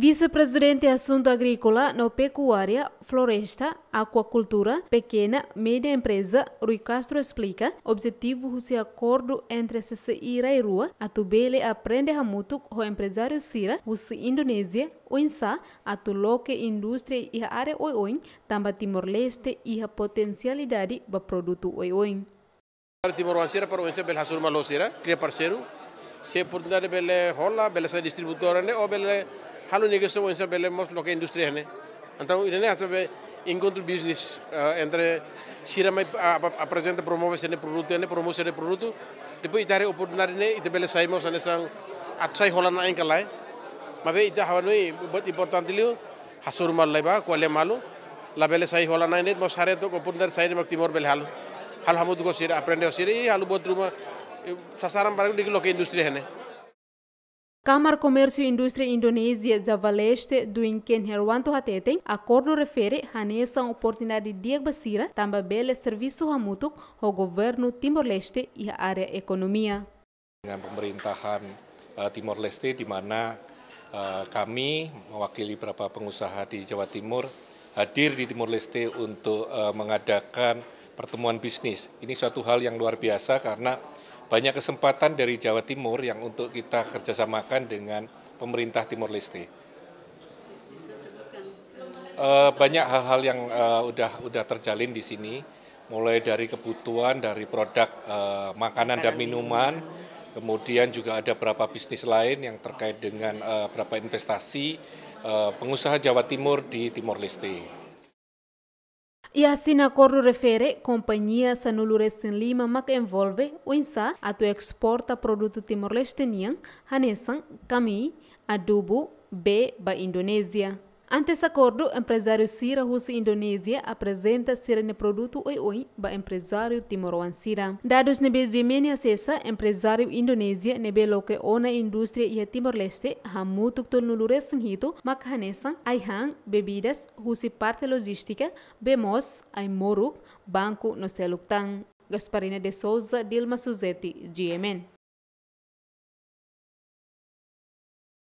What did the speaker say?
Vice-presidente Assunto Agrícola no Pecuária, Floresta, Aquacultura, Pequena e Média Empresa, Rui Castro explica objetivo do acordo entre CCI e Rua, Atubele aprende a muito o empresário Sira, o Indonésia, a Atuloque Indústria e a área Oioin, também Timor-Leste e a potencialidade do produto Oioin. Para Timor-Leste, para Oinsa, Belhassur Malosira, cria parceiro, se a oportunidade bele rola, bele ser é distributora, né? ou bele halu negosio wensa bele mos loke industri hane. Antau ire ne atsabe inkontu business entre shira mai a presente promove sene produtu ene promose sene produtu. Tipu itare opur nari ne ite bele sai mos ane sang atsai holan na inkalai. Mabe ite hawanui bot importanti liu hasur mal leba kuale malu. Labele sai holan na ine mos hare to opur nari sai ne mak timor bele halu. Halu hamu tuko sire aprende o sire i halu bot ruma sasaran barang dikilo ke industri hane. Kamar Comércio e Industri Indonesia Zavaleste Duinken Herwanto Hateteng akordo refere hanesa oportunidade di basira tamba bele servisu hamutuk ho governo Timor-Leste e area ekonomia Dengan pemerintahan uh, Timor-Leste di mana uh, kami mewakili beberapa pengusaha di Jawa Timur hadir di Timor-Leste untuk uh, mengadakan pertemuan bisnis. Ini suatu hal yang luar biasa karena banyak kesempatan dari Jawa Timur yang untuk kita kerjasamakan dengan pemerintah Timur Leste. E, banyak hal-hal yang e, udah udah terjalin di sini, mulai dari kebutuhan dari produk e, makanan dan minuman, kemudian juga ada beberapa bisnis lain yang terkait dengan beberapa investasi e, pengusaha Jawa Timur di Timor Leste. Ia assina acordo refere companhia Sanulures em Lima mac envolve o INSA a tu exporta produto Timor-Leste nian, hanesan, kami, adubo, B ba indonesia Ante esse acordo, empresário Sira Russo Indonésia apresenta Sira no produto oi oi ba empresário Timoroan Sira. Dados nebe Jemenia Sesa, empresário Indonésia que loke ona indústria e Timor-Leste, hamu o nulure senghito, makhanesan, aihang, bebidas, husi parte logística, bemos, aimoruk, banco no seluktan. Gasparina de Souza, Dilma Suzetti, GMN.